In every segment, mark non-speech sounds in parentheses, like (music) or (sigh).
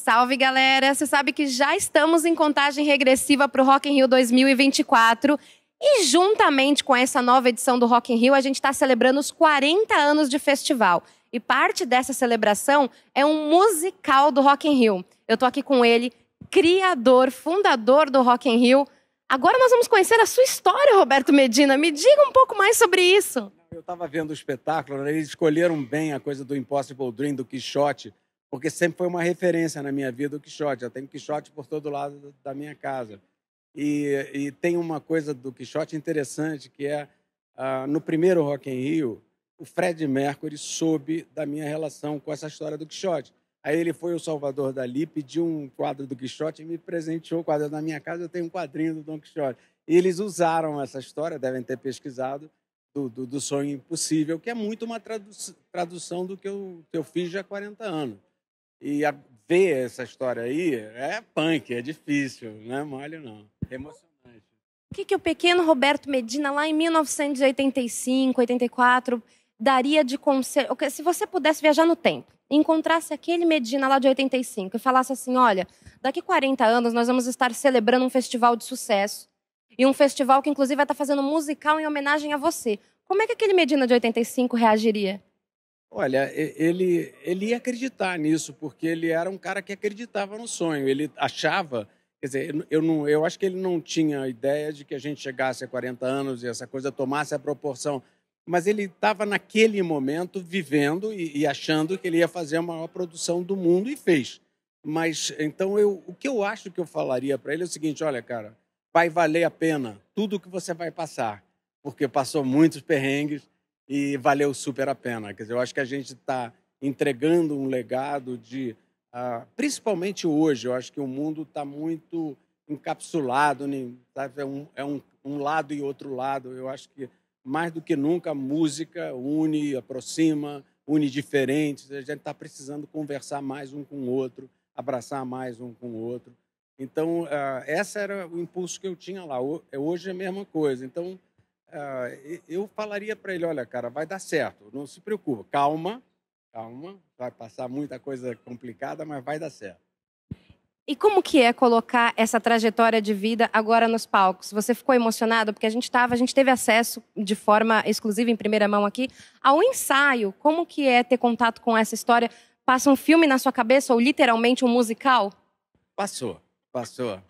Salve, galera! Você sabe que já estamos em contagem regressiva para o Rock in Rio 2024. E juntamente com essa nova edição do Rock in Rio, a gente está celebrando os 40 anos de festival. E parte dessa celebração é um musical do Rock in Rio. Eu tô aqui com ele, criador, fundador do Rock in Rio. Agora nós vamos conhecer a sua história, Roberto Medina. Me diga um pouco mais sobre isso. Eu estava vendo o espetáculo, né? eles escolheram bem a coisa do Impossible Dream, do Quixote, porque sempre foi uma referência na minha vida o Quixote. Eu tenho Quixote por todo lado da minha casa. E, e tem uma coisa do Quixote interessante, que é, uh, no primeiro Rock in Rio, o Fred Mercury soube da minha relação com essa história do Quixote. Aí ele foi ao Salvador Dali, pediu um quadro do Quixote e me presenteou o quadro. Na minha casa eu tenho um quadrinho do Don Quixote. E eles usaram essa história, devem ter pesquisado, do, do, do Sonho Impossível, que é muito uma tradu tradução do que eu, que eu fiz já há 40 anos. E a, ver essa história aí é punk, é difícil, não é mole não. É emocionante. O que, que o pequeno Roberto Medina, lá em 1985, 84, daria de conselho? Se você pudesse viajar no tempo, encontrasse aquele Medina lá de 85 e falasse assim: olha, daqui 40 anos nós vamos estar celebrando um festival de sucesso. E um festival que, inclusive, vai estar fazendo musical em homenagem a você. Como é que aquele Medina de 85 reagiria? Olha, ele, ele ia acreditar nisso, porque ele era um cara que acreditava no sonho. Ele achava, quer dizer, eu, não, eu acho que ele não tinha ideia de que a gente chegasse a 40 anos e essa coisa tomasse a proporção. Mas ele estava naquele momento vivendo e, e, achando que ele ia fazer a maior produção do mundo e fez. Mas então eu, o que eu acho que eu falaria para ele é o seguinte: olha, cara, vai valer a pena tudo que você vai passar, porque passou muitos perrengues e valeu super a pena. Quer dizer, eu acho que a gente está entregando um legado de, uh, principalmente hoje, eu acho que o mundo está muito encapsulado, sabe? é, um, é um, um, lado e outro lado. Eu acho que mais do que nunca a música une, aproxima, une diferentes. A gente está precisando conversar mais um com o outro, abraçar mais um com o outro. Então, uh, essa era o impulso que eu tinha lá. Hoje é a mesma coisa. Então, ah, eu falaria para ele, olha, cara, vai dar certo, não se preocupa, calma, calma, vai passar muita coisa complicada, mas vai dar certo. E como que é colocar essa trajetória de vida agora nos palcos? Você ficou emocionado porque a gente estava, a gente teve acesso de forma exclusiva em primeira mão aqui ao ensaio. Como que é ter contato com essa história? Passa um filme na sua cabeça ou literalmente um musical? Passou, passou.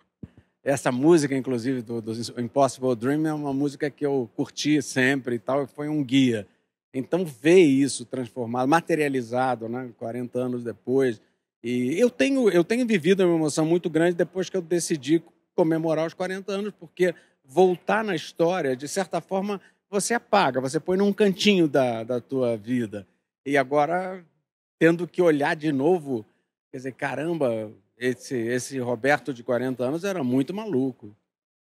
Essa música, inclusive, do, do Impossible Dream é uma música que eu curti sempre e tal, e foi um guia. Então, ver isso transformado, materializado, né, 40 anos depois. E eu tenho, eu tenho vivido uma emoção muito grande depois que eu decidi comemorar os 40 anos, porque voltar na história, de certa forma, você apaga, você põe num cantinho da, da tua vida. E agora, tendo que olhar de novo, quer dizer, caramba, esse, esse Roberto de 40 anos era muito maluco.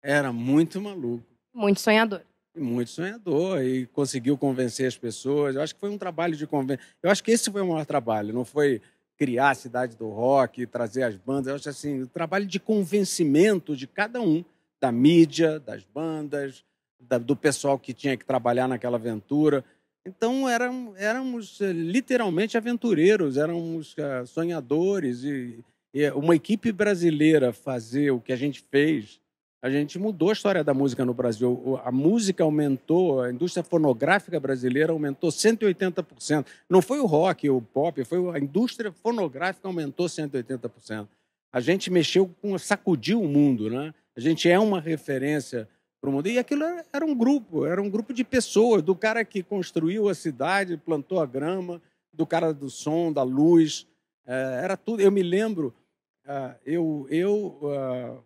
Era muito maluco. Muito sonhador. muito sonhador. E conseguiu convencer as pessoas. Eu acho que foi um trabalho de convencer. Eu acho que esse foi o maior trabalho. Não foi criar a cidade do rock, trazer as bandas. Eu acho assim, o trabalho de convencimento de cada um, da mídia, das bandas, da, do pessoal que tinha que trabalhar naquela aventura. Então eram, éramos eh, literalmente aventureiros, éramos eh, sonhadores e é, uma equipe brasileira fazer o que a gente fez, a gente mudou a história da música no Brasil. A música aumentou, a indústria fonográfica brasileira aumentou 180%. Não foi o rock, o pop, foi a indústria fonográfica aumentou 180%. A gente mexeu com, sacudiu o mundo, né? A gente é uma referência para o mundo. E aquilo era, era um grupo, era um grupo de pessoas, do cara que construiu a cidade, plantou a grama, do cara do som, da luz, eh, era tudo. Eu me lembro, ah, eu, eu ah,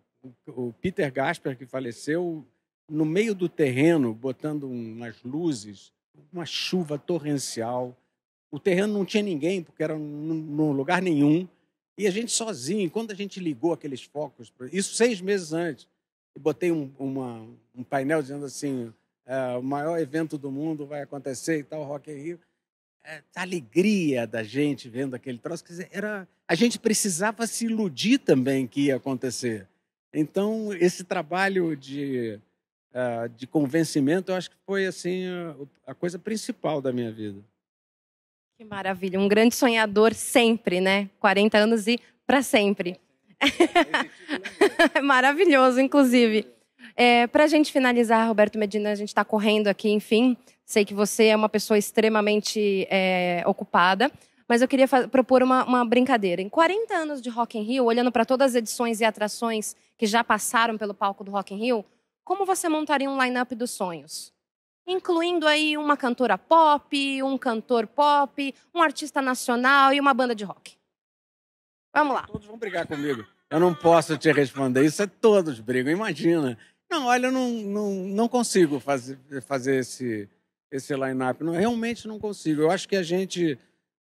o Peter Gasper, que faleceu, no meio do terreno, botando umas luzes, uma chuva torrencial. O terreno não tinha ninguém, porque era num lugar nenhum. E a gente sozinho, quando a gente ligou aqueles focos, isso seis meses antes, e botei um, uma, um painel dizendo assim: ah, o maior evento do mundo vai acontecer e tal, Rock in Rio. Eh, a alegria da gente vendo aquele troço. Quer dizer, era, a gente precisava se iludir também que ia acontecer. Então, esse trabalho de, ah, de convencimento, eu acho que foi assim a coisa principal da minha vida. Que maravilha. Um grande sonhador sempre, né? 40 anos e para sempre. (laughs) Maravilhoso, inclusive. É, para a gente finalizar, Roberto Medina, a gente está correndo aqui, enfim. Sei que você é uma pessoa extremamente é, ocupada, mas eu queria propor uma, uma, brincadeira. Em 40 anos de Rock in Rio, olhando para todas as edições e atrações que já passaram pelo palco do Rock in Rio, como você montaria um line-up dos sonhos? Incluindo aí uma cantora pop, um cantor pop, um artista nacional e uma banda de rock. Vamos lá. Todos vão brigar comigo. Eu não posso te responder isso, é todos brigam, imagina. Não, olha, eu não, não, não consigo fazer, fazer esse, esse line-up. Realmente não consigo. Eu acho que a gente.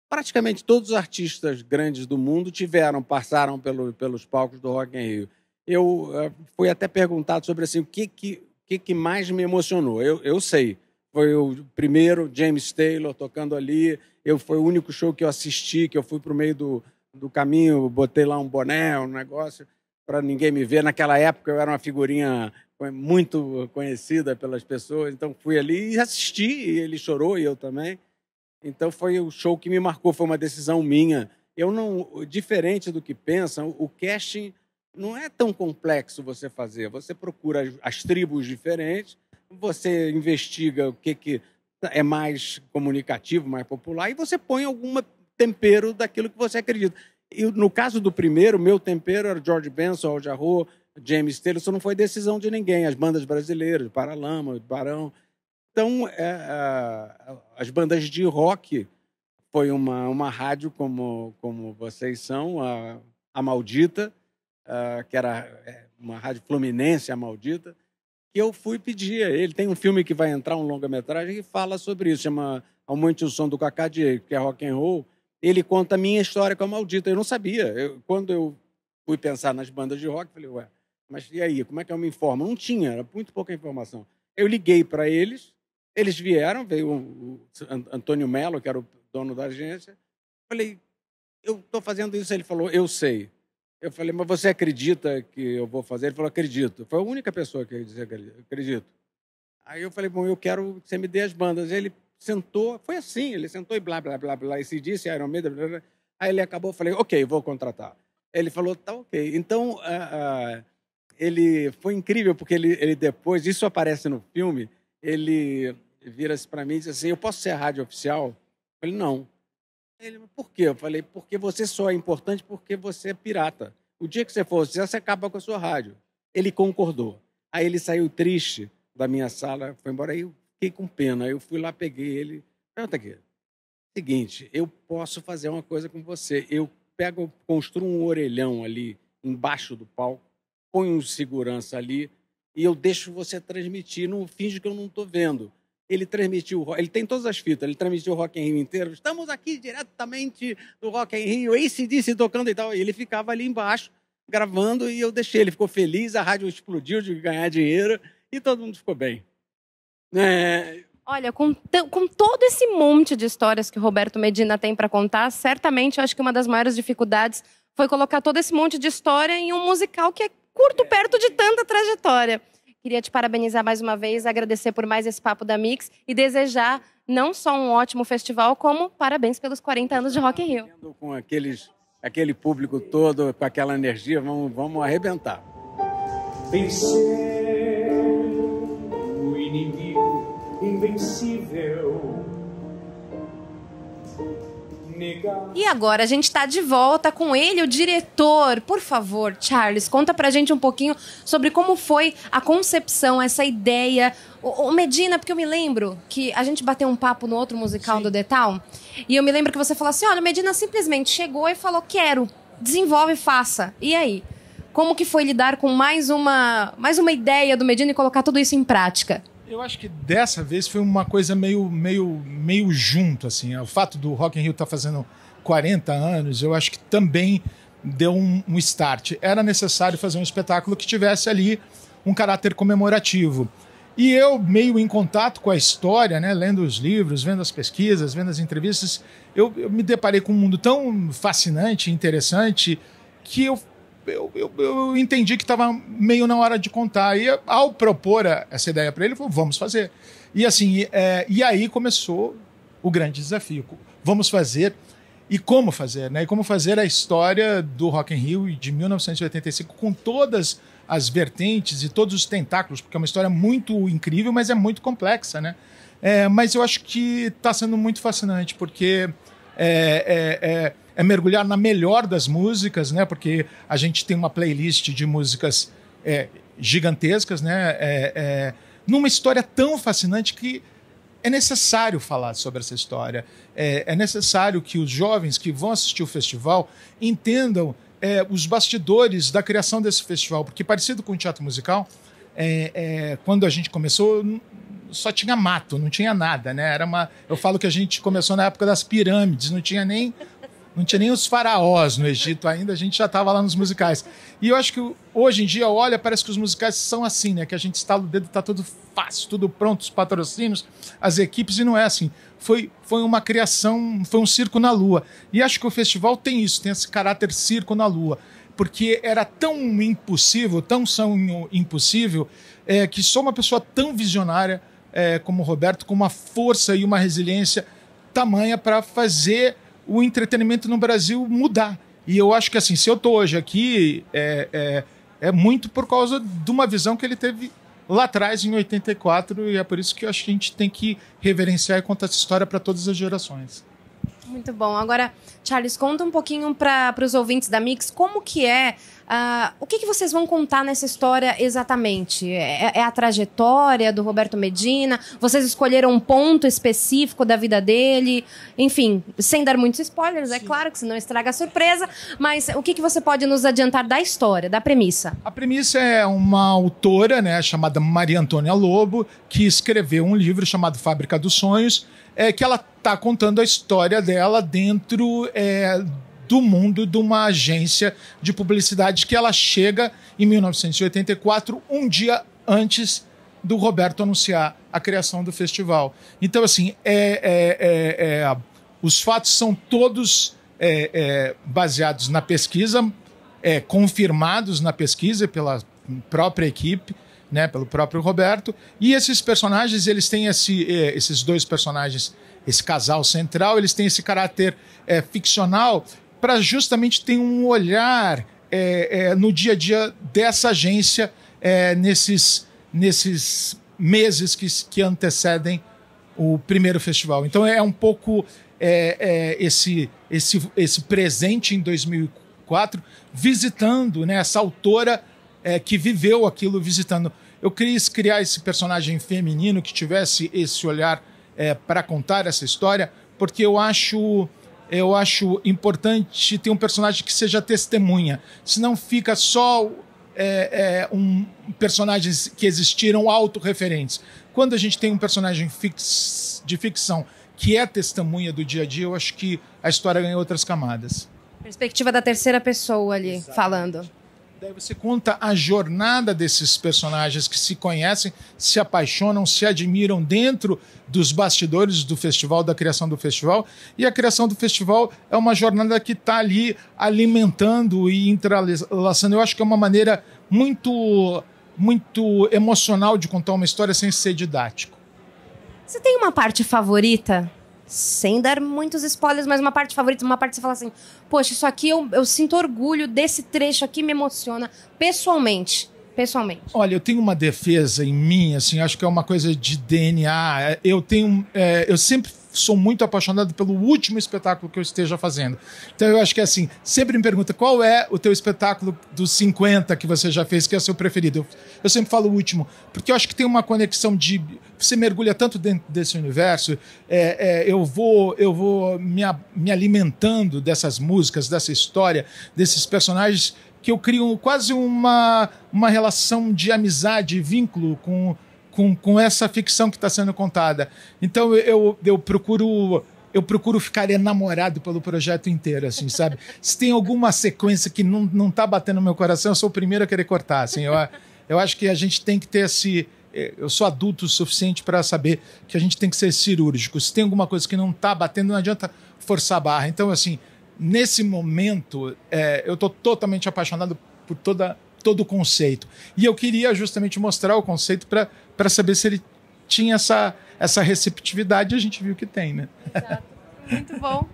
Praticamente todos os artistas grandes do mundo tiveram, passaram pelo, pelos palcos do Rock in Rio. Eu, eh, fui até perguntado sobre assim, o que, que, que, que mais me emocionou. Eu, eu sei. Foi o primeiro, James Taylor tocando ali. Eu, foi o único show que eu assisti, que eu fui para o meio do, do caminho, botei lá um boné, um negócio para ninguém me ver. Naquela época eu era uma figurinha é muito conhecida pelas pessoas. Então fui ali e assisti, e ele chorou e eu também. Então foi o show que me marcou, foi uma decisão minha. Eu não, diferente do que pensam, o casting não é tão complexo você fazer. Você procura as tribos diferentes, você investiga o que, que é mais comunicativo, mais popular, e você põe algum tempero daquilo que você acredita. E no caso do primeiro, meu tempero era George Benson, Al Jarreau, James Taylor, isso não foi decisão de ninguém. As bandas brasileiras, Paralama, Barão. Então, é, a, as bandas de rock foi uma, uma rádio como, como vocês são, a, a Maldita, a, que era é, uma rádio fluminense, a Maldita, que eu fui pedir a ele. Tem um filme que vai entrar, um longa-metragem, que fala sobre isso, chama Aumente o Som do Cacá Diego, que é rock and roll. Ele conta a minha história com a Maldita. Eu não sabia. Eu, quando eu fui pensar nas bandas de rock, falei, ué, mas e aí, como é que eu me informo? Não tinha, era muito pouca informação. Eu liguei para eles, eles vieram, veio o Antônio Melo, que era o dono da agência. Falei, eu estou fazendo isso. Ele falou, eu sei. Eu falei, mas você acredita que eu vou fazer? Ele falou, acredito. Foi a única pessoa que eu disse, acredito. Aí eu falei, bom, eu quero que você me dê as bandas. Ele sentou, foi assim, ele sentou e blá, blá, blá, blá, e se disse Iron Maiden, blá, blá. Aí ele acabou, falei, ok, vou contratar. Ele falou, tá ok. Então, uh, uh, ele foi incrível, porque ele, ele depois, isso aparece no filme, ele vira-se para mim e diz assim: Eu posso ser a rádio oficial? Eu falei: Não. Ele, por quê? Eu falei: Porque você só é importante porque você é pirata. O dia que você for oficial, você acaba com a sua rádio. Ele concordou. Aí ele saiu triste da minha sala, foi embora. Aí eu fiquei com pena. Aí eu fui lá, peguei ele. Pergunta aqui. Seguinte, eu posso fazer uma coisa com você. Eu pego, construo um orelhão ali embaixo do palco põe um segurança ali e eu deixo você transmitir, não finge que eu não estou vendo. Ele transmitiu, ele tem todas as fitas, ele transmitiu o Rock in Rio inteiro. Estamos aqui diretamente do Rock in Rio, esse disse tocando e tal. E ele ficava ali embaixo gravando e eu deixei. Ele ficou feliz, a rádio explodiu de ganhar dinheiro e todo mundo ficou bem. É... Olha, com, com todo esse monte de histórias que Roberto Medina tem para contar, certamente eu acho que uma das maiores dificuldades foi colocar todo esse monte de história em um musical que é curto perto de tanta trajetória. Queria te parabenizar mais uma vez, agradecer por mais esse papo da Mix e desejar não só um ótimo festival, como parabéns pelos 40 anos de Rock in Rio. Com aqueles, aquele público todo, com aquela energia, vamos, vamos arrebentar. Venceu o inimigo invencível E agora a gente está de volta com ele, o diretor. Por favor, Charles, conta pra gente um pouquinho sobre como foi a concepção, essa ideia. O, Medina, porque eu me lembro que a gente bateu um papo no outro musical Sim. do Detal, e eu me lembro que você falou assim: olha, o Medina simplesmente chegou e falou: quero, desenvolve, faça. E aí? Como que foi lidar com mais uma, mais uma ideia do Medina e colocar tudo isso em prática? Eu acho que dessa vez foi uma coisa meio, meio, meio junto, assim. O fato do Rock in Rio estar tá fazendo 40 anos, eu acho que também deu um, um, start. Era necessário fazer um espetáculo que tivesse ali um caráter comemorativo. E eu, meio em contato com a história, né, lendo os livros, vendo as pesquisas, vendo as entrevistas, eu, eu me deparei com um mundo tão fascinante, interessante, que eu eu, eu, eu entendi que estava meio na hora de contar. E ao propor essa ideia para ele, ele falou: vamos fazer. E assim, é, e aí começou o grande desafio. Vamos fazer e como fazer, né? E como fazer a história do Rock in Rio de 1985 com todas as vertentes e todos os tentáculos, porque é uma história muito incrível, mas é muito complexa, né? É, mas eu acho que está sendo muito fascinante, porque é, é, é é mergulhar na melhor das músicas, né? Porque a gente tem uma playlist de músicas é, gigantescas, né? É, é, numa história tão fascinante que é necessário falar sobre essa história. É, é necessário que os jovens que vão assistir o festival entendam é, os bastidores da criação desse festival, porque parecido com o teatro musical, é, quando a gente começou só tinha mato, não tinha nada, né? Era uma, eu falo que a gente começou na época das pirâmides, não tinha nem não tinha nem os faraós no Egito ainda, a gente já estava lá nos musicais. E eu acho que hoje em dia, olha, parece que os musicais são assim, né? Que a gente está o dedo, está tudo fácil, tudo pronto, os patrocínios, as equipes, e não é assim. Foi, foi uma criação, foi um circo na lua. E acho que o festival tem isso, tem esse caráter circo na lua. Porque era tão impossível, tão são impossível, é, que só uma pessoa tão visionária é, como o Roberto, com uma força e uma resiliência tamanha para fazer o entretenimento no Brasil mudar. E eu acho que assim, se eu estou hoje aqui, é, é, é, muito por causa de uma visão que ele teve lá atrás, em 84, e é por isso que eu acho que a gente tem que reverenciar e contar essa história para todas as gerações. Muito bom. Agora, Charles, conta um pouquinho para os ouvintes da Mix como que é Uh, o que, que, vocês vão contar nessa história exatamente? É, é, é, a trajetória do Roberto Medina? Vocês escolheram um ponto específico da vida dele? Enfim, sem dar muitos spoilers, é Sim. é claro que senão estraga a surpresa, mas o que, que você pode nos adiantar da história, da premissa? A premissa é uma autora né, chamada Maria Antônia Lobo, que escreveu um livro chamado Fábrica dos Sonhos, é, que ela está contando a história dela dentro. É, do mundo de uma agência de publicidade que ela chega em 1984, um dia antes do Roberto anunciar a criação do festival. Então, assim, é, é, é, é os fatos são todos é, é, baseados na pesquisa, confirmados na pesquisa pela própria equipe, né, pelo próprio Roberto. E esses personagens, eles têm esse, esses dois personagens, esse casal central, eles têm esse caráter ficcional para justamente ter um olhar é, é, no dia a dia dessa agência é, nesses, nesses meses que, que antecedem o primeiro festival. Então é um pouco é, é, esse, esse, esse presente em 2004 visitando né, essa autora é, que viveu aquilo visitando. Eu quis criar esse personagem feminino que tivesse esse olhar para contar essa história, porque eu acho eu acho importante ter um personagem que seja testemunha. Senão fica só é, é, um personagens que existiram autorreferentes. Quando a gente tem um personagem fix, de ficção que é testemunha do dia a dia, eu acho que a história ganha outras camadas. Perspectiva da terceira pessoa ali Exatamente. falando daí você conta a jornada desses personagens que se conhecem, se apaixonam, se admiram dentro dos bastidores do festival, da criação do festival. E a criação do festival é uma jornada que está ali alimentando e entrelaçando. Eu acho que é uma maneira muito, muito emocional de contar uma história sem ser didático. Você tem uma parte favorita sem dar muitos spoilers, mas uma parte favorita, uma parte que você fala assim: Poxa, isso aqui eu, eu sinto orgulho desse trecho aqui, me emociona pessoalmente. Pessoalmente. Olha, eu tenho uma defesa em mim, assim, acho que é uma coisa de DNA. Eu tenho. É, eu sempre sou muito apaixonado pelo último espetáculo que eu esteja fazendo. Então eu acho que é assim, sempre me pergunta qual é o teu espetáculo dos 50 que você já fez, que é o seu preferido. Eu, eu sempre falo o último, porque eu acho que tem uma conexão de. Você mergulha tanto dentro desse universo, é, é, eu vou, eu vou me, me alimentando dessas músicas, dessa história, desses personagens que eu crio quase uma, uma relação de amizade, vínculo com, com, com essa ficção que está sendo contada. Então eu, eu procuro eu procuro ficar enamorado pelo projeto inteiro, assim, sabe? (laughs) Se tem alguma sequência que não, não tá batendo no meu coração, eu sou o primeiro a querer cortar, assim. Eu, eu acho que a gente tem que ter esse... Eu sou adulto o suficiente para saber que a gente tem que ser cirúrgico. Se tem alguma coisa que não tá batendo, não adianta forçar a barra. Então, assim, nesse momento, é, eu tô totalmente apaixonado por toda todo o conceito. E eu queria justamente mostrar o conceito para para saber se ele tinha essa, essa receptividade, a gente viu que tem, né? Exato. Muito bom.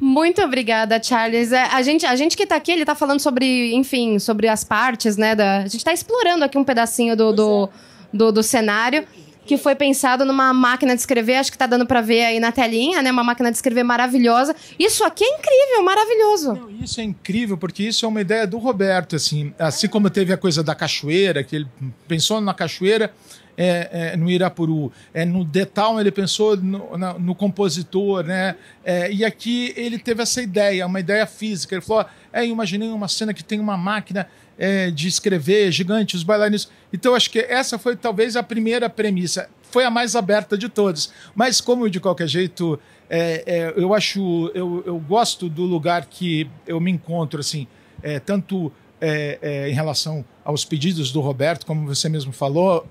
Muito obrigada, Charles. É, a, gente, a gente que está aqui, ele está falando sobre, enfim, sobre as partes, né? Da, a gente está explorando aqui um pedacinho do, do, é. do, do cenário que foi pensado numa máquina de escrever, acho que tá dando para ver aí na telinha, né? Uma máquina de escrever maravilhosa. Isso aqui é incrível, maravilhoso. isso é incrível porque isso é uma ideia do Roberto, assim, assim como teve a coisa da cachoeira, que ele pensou na cachoeira, é, é, no Irapuru, é, no Detal ele pensou no, na, no compositor, né? É, e aqui ele teve essa ideia, uma ideia física. Ele falou: é, imaginei uma cena que tem uma máquina é, de escrever, gigante, os bailarinos. Então, acho que essa foi talvez a primeira premissa. Foi a mais aberta de todas. Mas, como de qualquer jeito, é, é eu acho. Eu, eu gosto do lugar que eu me encontro, assim, é, tanto é, em relação aos pedidos do Roberto, como você mesmo falou,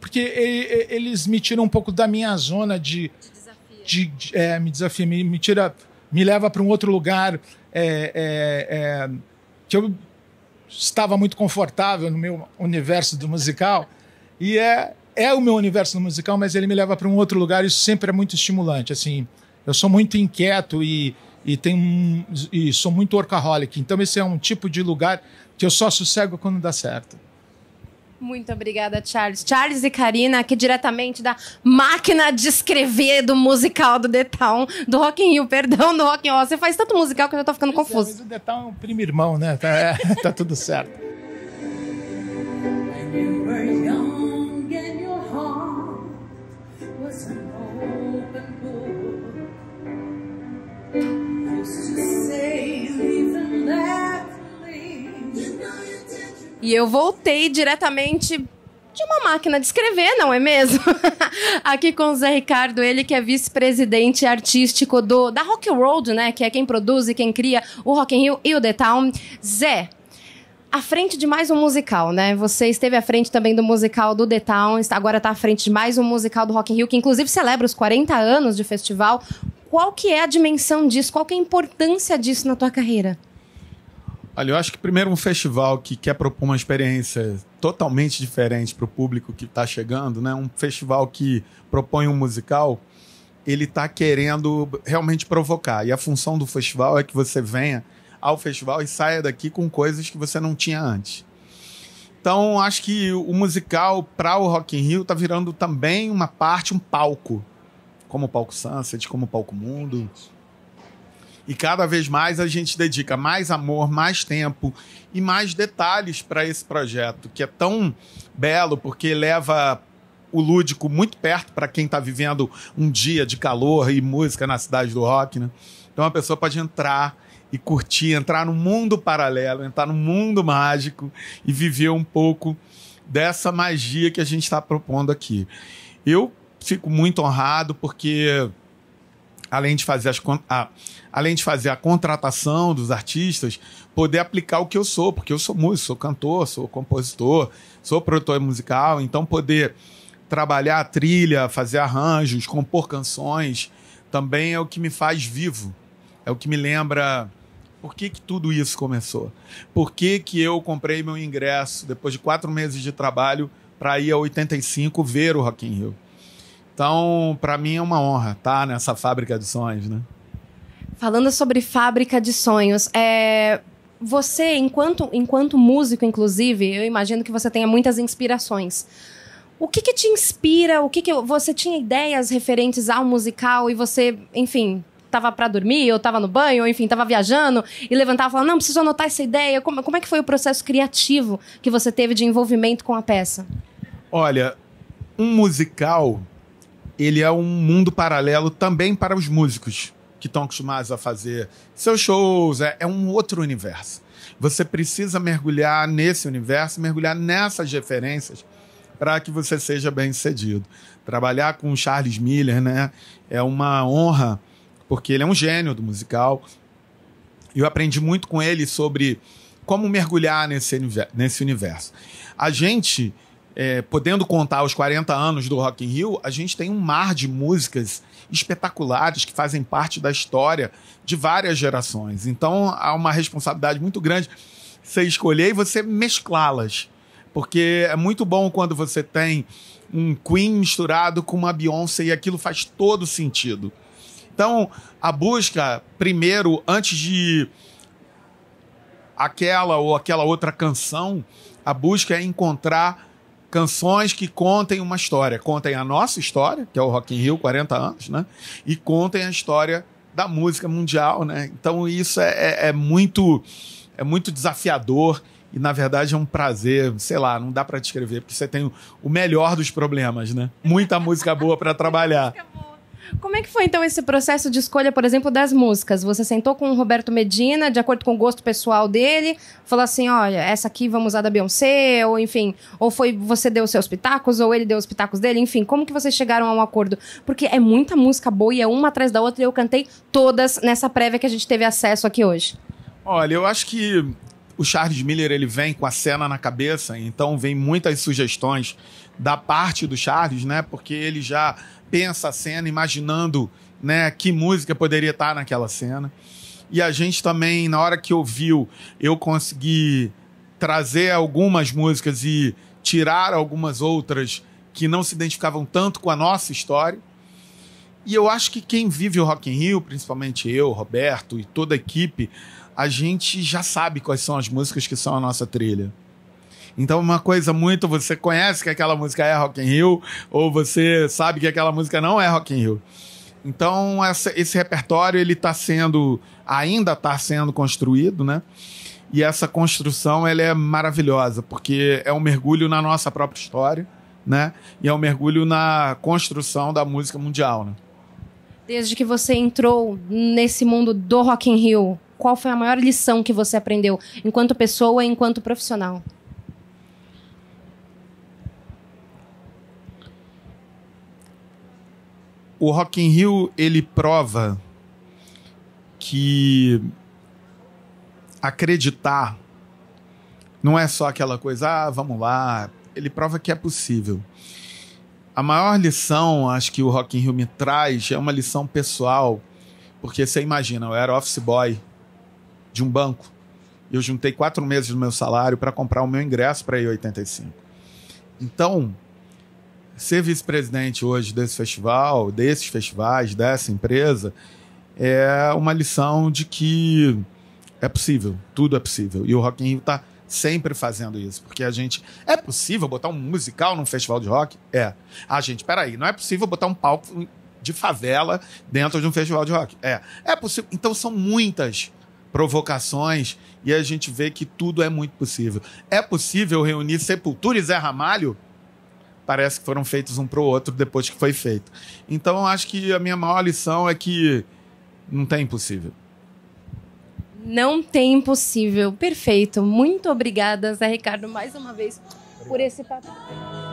porque eles me tiram um pouco da minha zona de, de, de é, me desafia, me, me, tira, me leva para um outro lugar é, é, que eu estava muito confortável no meu universo do musical. E é, é o meu universo do musical, mas ele me leva para um outro lugar. Isso sempre é muito estimulante. Assim, eu sou muito inquieto e, e, tenho, e sou muito workaholic. Então, esse é um tipo de lugar que eu só sossego quando dá certo. Muito obrigada, Charles. Charles e Karina, aqui diretamente da máquina de escrever do musical do Detal, do Rock in Rio, perdão, do Rock in Rio. Você faz tanto musical que eu já tô ficando pois é, confuso. É, mas o Detal é um primo irmão, né? Tá, é, (laughs) tá tudo certo. E eu voltei diretamente de uma máquina de escrever, não é mesmo? (laughs) Aqui com o Zé Ricardo, ele que é vice-presidente artístico do da Rock Road, né, que é quem produz e quem cria o Rock in Rio e o The Town. Zé, à frente de mais um musical, né? Você esteve à frente também do musical do The Town, agora está à frente de mais um musical do Rock in Rio, que inclusive celebra os 40 anos de festival. Qual que é a dimensão disso? Qual que é a importância disso na tua carreira? Olha, eu acho que primeiro um festival que quer propor uma experiência totalmente diferente para o público que está chegando, né? Um festival que propõe um musical, ele está querendo realmente provocar. E a função do festival é que você venha ao festival e saia daqui com coisas que você não tinha antes. Então, acho que o musical para o Rock in Rio está virando também uma parte, um palco, como o palco Sunset, como o palco Mundo. E cada vez mais a gente dedica mais amor, mais tempo e mais detalhes para esse projeto, que é tão belo porque leva o lúdico muito perto para quem está vivendo um dia de calor e música na cidade do rock, né? Então a pessoa pode entrar e curtir, entrar no mundo paralelo, entrar no mundo mágico e viver um pouco dessa magia que a gente está propondo aqui. Eu fico muito honrado porque além de fazer as a, além de fazer a contratação dos artistas, poder aplicar o que eu sou, porque eu sou músico, sou cantor, sou compositor, sou produtor musical, então poder trabalhar a trilha, fazer arranjos, compor canções, também é o que me faz vivo. É o que me lembra por que, que tudo isso começou. Por que, que eu comprei meu ingresso depois de quatro meses de trabalho para ir a 85 ver o Rock in Rio então, para mim é uma honra estar tá nessa fábrica de sonhos, né? Falando sobre fábrica de sonhos, é... você, enquanto, enquanto músico, inclusive, eu imagino que você tenha muitas inspirações. O que, que te inspira? O que, que você tinha ideias referentes ao musical e você, enfim, tava para dormir, ou tava no banho, ou enfim, tava viajando e levantava e falava: "Não, preciso anotar essa ideia". Como, como é que foi o processo criativo que você teve de envolvimento com a peça? Olha, um musical ele é um mundo paralelo também para os músicos que estão acostumados a fazer seus shows, é, é um outro universo. Você precisa mergulhar nesse universo, mergulhar nessas referências para que você seja bem sucedido. Trabalhar com o Charles Miller né, é uma honra, porque ele é um gênio do musical. Eu aprendi muito com ele sobre como mergulhar nesse, nesse universo. A gente é, podendo contar os 40 anos do Rock in Rio, a gente tem um mar de músicas espetaculares que fazem parte da história de várias gerações. Então há uma responsabilidade muito grande você escolher e você mesclá-las. Porque é muito bom quando você tem um Queen misturado com uma Beyoncé e aquilo faz todo sentido. Então, a busca, primeiro, antes de aquela ou aquela outra canção, a busca é encontrar canções que contem uma história. Contem a nossa história, que é o Rock in Rio, 40 anos, né? E contem a história da música mundial, né? Então isso é, é, é muito é muito desafiador e na verdade é um prazer, sei lá, não dá para descrever porque você tem o melhor dos problemas, né? Muita música boa para trabalhar. Como é que foi então esse processo de escolha, por exemplo, das músicas? Você sentou com o Roberto Medina, de acordo com o gosto pessoal dele, falou assim: olha, essa aqui vamos usar da Beyoncé, ou enfim, ou foi você deu os seus pitacos, ou ele deu os pitacos dele, enfim, como que vocês chegaram a um acordo? Porque é muita música boa e é uma atrás da outra, e eu cantei todas nessa prévia que a gente teve acesso aqui hoje. Olha, eu acho que o Charles Miller ele vem com a cena na cabeça, então vem muitas sugestões da parte do Charles, né? Porque ele já pensa a cena, imaginando né, que música poderia estar naquela cena. E a gente também, na hora que ouviu, eu consegui trazer algumas músicas e tirar algumas outras que não se identificavam tanto com a nossa história. E eu acho que quem vive o Rock in Rio, principalmente eu, Roberto e toda a equipe, a gente já sabe quais são as músicas que são a nossa trilha. Então, uma coisa muito. Você conhece que aquela música é Rock in Rio, ou você sabe que aquela música não é Rock in Rio. Então, essa, esse repertório, ele está sendo. ainda está sendo construído, né? E essa construção, ela é maravilhosa, porque é um mergulho na nossa própria história, né? E é um mergulho na construção da música mundial, né? Desde que você entrou nesse mundo do Rock in Rio, qual foi a maior lição que você aprendeu enquanto pessoa e enquanto profissional? o Rock in Rio ele prova que acreditar não é só aquela coisa, ah, vamos lá. Ele prova que é possível. A maior lição, acho que o Rock in Rio me traz, é uma lição pessoal, porque você imagina, eu era office boy de um banco. Eu juntei quatro meses do meu salário para comprar o meu ingresso para ir 85. Então, ser vice-presidente hoje desse festival, desses festivais, dessa empresa, é uma lição de que é possível, tudo é possível. E o Rock in Rio está sempre fazendo isso, porque a gente é possível botar um musical num festival de rock? É. Ah, gente, peraí, não é possível botar um palco de favela dentro de um festival de rock? É. É possível. Então são muitas provocações e a gente vê que tudo é muito possível. É possível reunir Sepultura e Zé Ramalho parece que foram feitos um para o outro depois que foi feito. Então, acho que a minha maior lição é que não tem impossível. Não tem impossível. Perfeito. Muito obrigada, Zé Ricardo, mais uma vez Obrigado. por esse papo.